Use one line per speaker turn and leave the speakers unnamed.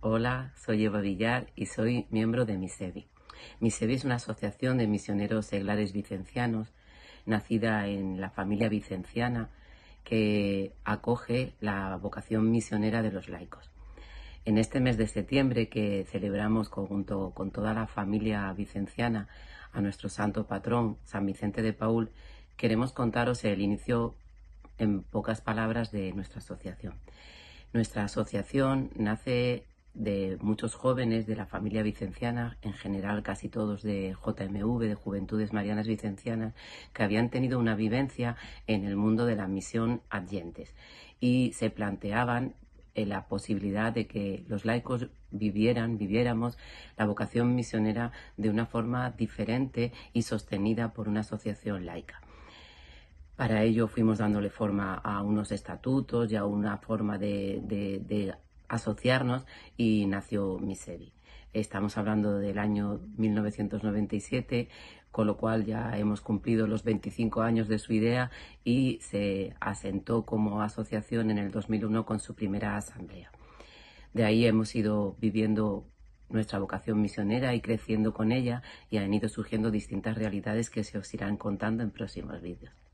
Hola, soy Eva Villar y soy miembro de MISEBI. Misevi es una asociación de misioneros seglares vicencianos, nacida en la familia vicenciana, que acoge la vocación misionera de los laicos. En este mes de septiembre que celebramos junto con toda la familia vicenciana a nuestro santo patrón, San Vicente de Paul, queremos contaros el inicio en pocas palabras de nuestra asociación. Nuestra asociación nace de muchos jóvenes de la familia vicenciana, en general casi todos de JMV, de Juventudes Marianas Vicencianas, que habían tenido una vivencia en el mundo de la misión adyentes y se planteaban eh, la posibilidad de que los laicos vivieran, viviéramos la vocación misionera de una forma diferente y sostenida por una asociación laica. Para ello fuimos dándole forma a unos estatutos y a una forma de asociarnos y nació Miseri. Estamos hablando del año 1997, con lo cual ya hemos cumplido los 25 años de su idea y se asentó como asociación en el 2001 con su primera asamblea. De ahí hemos ido viviendo nuestra vocación misionera y creciendo con ella y han ido surgiendo distintas realidades que se os irán contando en próximos vídeos.